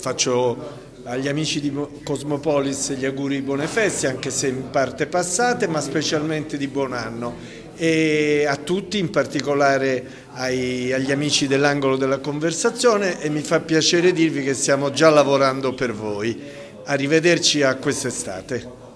Faccio agli amici di Cosmopolis gli auguri di buone feste, anche se in parte passate, ma specialmente di buon anno e a tutti, in particolare ai, agli amici dell'angolo della conversazione e mi fa piacere dirvi che stiamo già lavorando per voi. Arrivederci a quest'estate.